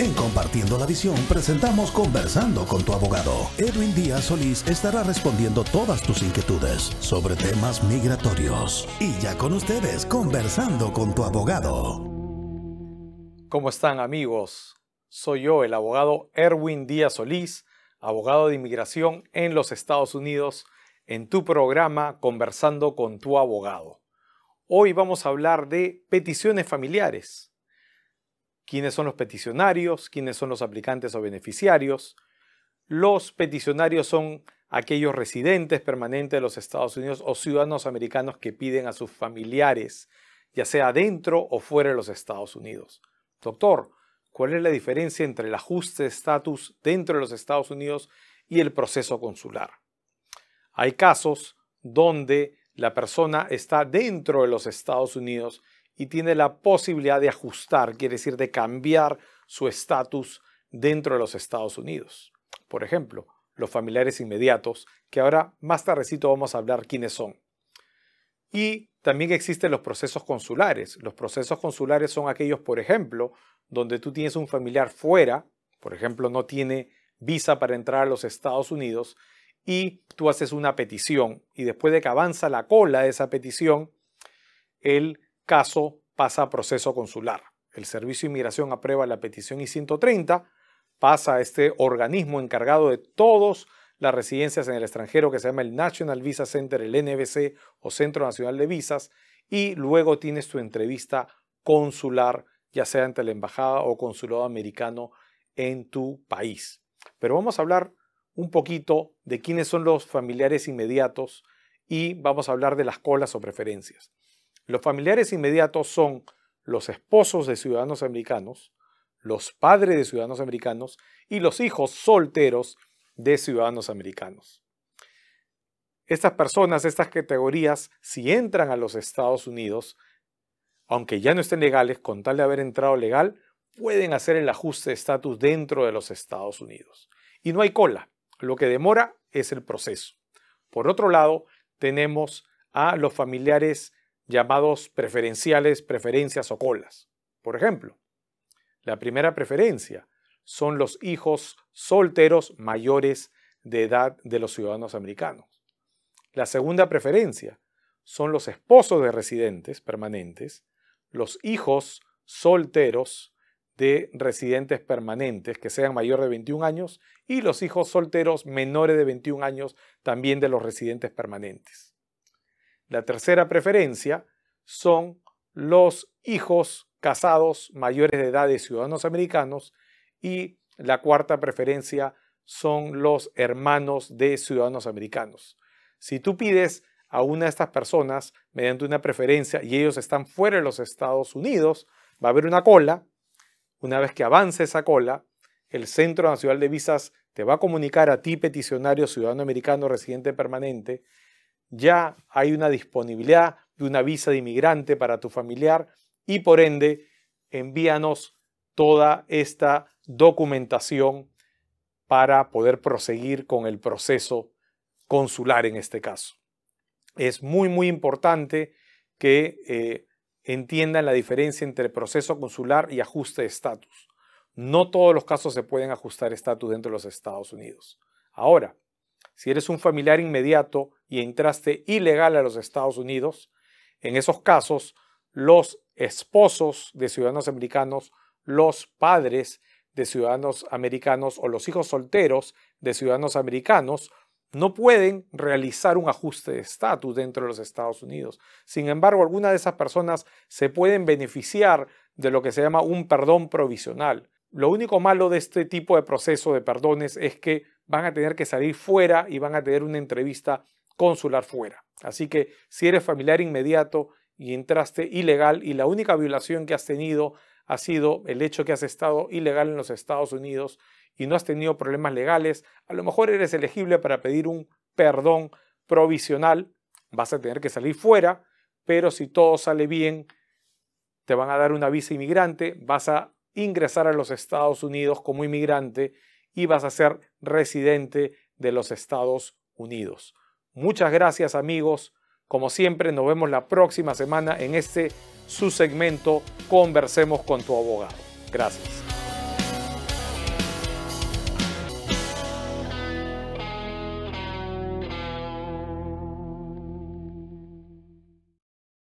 En Compartiendo la Visión presentamos Conversando con tu abogado. Erwin Díaz Solís estará respondiendo todas tus inquietudes sobre temas migratorios. Y ya con ustedes, Conversando con tu abogado. ¿Cómo están amigos? Soy yo, el abogado Erwin Díaz Solís, abogado de inmigración en los Estados Unidos, en tu programa Conversando con tu abogado. Hoy vamos a hablar de peticiones familiares quiénes son los peticionarios, quiénes son los aplicantes o beneficiarios. Los peticionarios son aquellos residentes permanentes de los Estados Unidos o ciudadanos americanos que piden a sus familiares, ya sea dentro o fuera de los Estados Unidos. Doctor, ¿cuál es la diferencia entre el ajuste de estatus dentro de los Estados Unidos y el proceso consular? Hay casos donde la persona está dentro de los Estados Unidos y tiene la posibilidad de ajustar, quiere decir, de cambiar su estatus dentro de los Estados Unidos. Por ejemplo, los familiares inmediatos, que ahora más tardecito vamos a hablar quiénes son. Y también existen los procesos consulares. Los procesos consulares son aquellos, por ejemplo, donde tú tienes un familiar fuera, por ejemplo, no tiene visa para entrar a los Estados Unidos, y tú haces una petición, y después de que avanza la cola de esa petición, el Caso pasa a proceso consular. El Servicio de Inmigración aprueba la petición I-130, pasa a este organismo encargado de todas las residencias en el extranjero que se llama el National Visa Center, el NVC o Centro Nacional de Visas, y luego tienes tu entrevista consular, ya sea ante la embajada o consulado americano en tu país. Pero vamos a hablar un poquito de quiénes son los familiares inmediatos y vamos a hablar de las colas o preferencias. Los familiares inmediatos son los esposos de ciudadanos americanos, los padres de ciudadanos americanos y los hijos solteros de ciudadanos americanos. Estas personas, estas categorías, si entran a los Estados Unidos, aunque ya no estén legales, con tal de haber entrado legal, pueden hacer el ajuste de estatus dentro de los Estados Unidos. Y no hay cola. Lo que demora es el proceso. Por otro lado, tenemos a los familiares llamados preferenciales, preferencias o colas. Por ejemplo, la primera preferencia son los hijos solteros mayores de edad de los ciudadanos americanos. La segunda preferencia son los esposos de residentes permanentes, los hijos solteros de residentes permanentes que sean mayor de 21 años y los hijos solteros menores de 21 años también de los residentes permanentes. La tercera preferencia son los hijos casados mayores de edad de ciudadanos americanos y la cuarta preferencia son los hermanos de ciudadanos americanos. Si tú pides a una de estas personas mediante una preferencia y ellos están fuera de los Estados Unidos, va a haber una cola. Una vez que avance esa cola, el Centro Nacional de Visas te va a comunicar a ti, peticionario ciudadano americano residente permanente, ya hay una disponibilidad de una visa de inmigrante para tu familiar y por ende envíanos toda esta documentación para poder proseguir con el proceso consular en este caso. Es muy, muy importante que eh, entiendan la diferencia entre proceso consular y ajuste de estatus. No todos los casos se pueden ajustar estatus dentro de los Estados Unidos. Ahora, si eres un familiar inmediato y entraste ilegal a los Estados Unidos, en esos casos, los esposos de ciudadanos americanos, los padres de ciudadanos americanos o los hijos solteros de ciudadanos americanos no pueden realizar un ajuste de estatus dentro de los Estados Unidos. Sin embargo, algunas de esas personas se pueden beneficiar de lo que se llama un perdón provisional. Lo único malo de este tipo de proceso de perdones es que van a tener que salir fuera y van a tener una entrevista consular fuera. Así que si eres familiar inmediato y entraste ilegal y la única violación que has tenido ha sido el hecho que has estado ilegal en los Estados Unidos y no has tenido problemas legales, a lo mejor eres elegible para pedir un perdón provisional, vas a tener que salir fuera, pero si todo sale bien, te van a dar una visa inmigrante, vas a ingresar a los Estados Unidos como inmigrante y vas a ser residente de los Estados Unidos. Muchas gracias amigos. Como siempre, nos vemos la próxima semana en este su segmento Conversemos con tu abogado. Gracias.